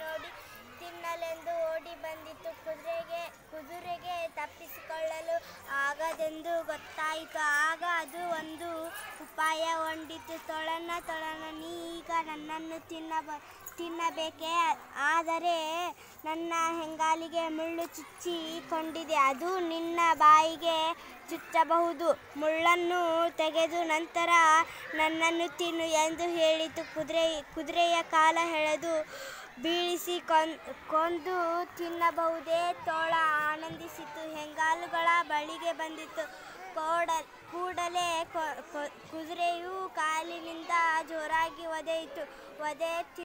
ನೋಡಿ ತಿನ್ನಲೆಂದು ಓಡಿ ಬಂದಿತ್ತು ಕುದುರೆಗೆ ಕುದುರೆಗೆ ತಪ್ಪಿಸಿಕೊಳ್ಳಲು ಆಗದೆಂದು ಗೊತ್ತಾಯಿತು ಆಗ ಅದು ಒಂದು ಉಪಾಯ ಹೊಂದಿತ್ತು ತೊಳನ ತೊಳನ ನೀ ಈಗ ನನ್ನನ್ನು ತಿನ್ನಬ ತಿನ್ನಬೇಕೆ ಆದರೆ ನನ್ನ ಹೆಂಗಾಲಿಗೆ ಮುಳ್ಳು ಚುಚ್ಚಿ ಕೊಂಡಿದೆ ಅದು ನಿನ್ನ ಬಾಯಿಗೆ ಚುಚ್ಚಬಹುದು ಮುಳ್ಳನ್ನು ತೆಗೆದು ನಂತರ ನನ್ನನ್ನು ತಿನ್ನು ಎಂದು ಹೇಳಿತು ಕುದುರೆ ಕುದುರೆಯ ಕಾಲ ಎಳೆದು ಬೀಳಿಸಿ ಕೊಂದು ತಿನ್ನಬಹುದೇ ತೋಳ ಆನಂದಿಸಿತು ಹೆಂಗಾಲುಗಳ ಬಳಿಗೆ ಬಂದಿತ್ತು ಕೋಡ ಕೂಡಲೇ ಕುದುರೆಯು ಕಾಲಿನಿಂದ ಜೋರಾಗಿ ಒದೆಯಿತು ಒದೆ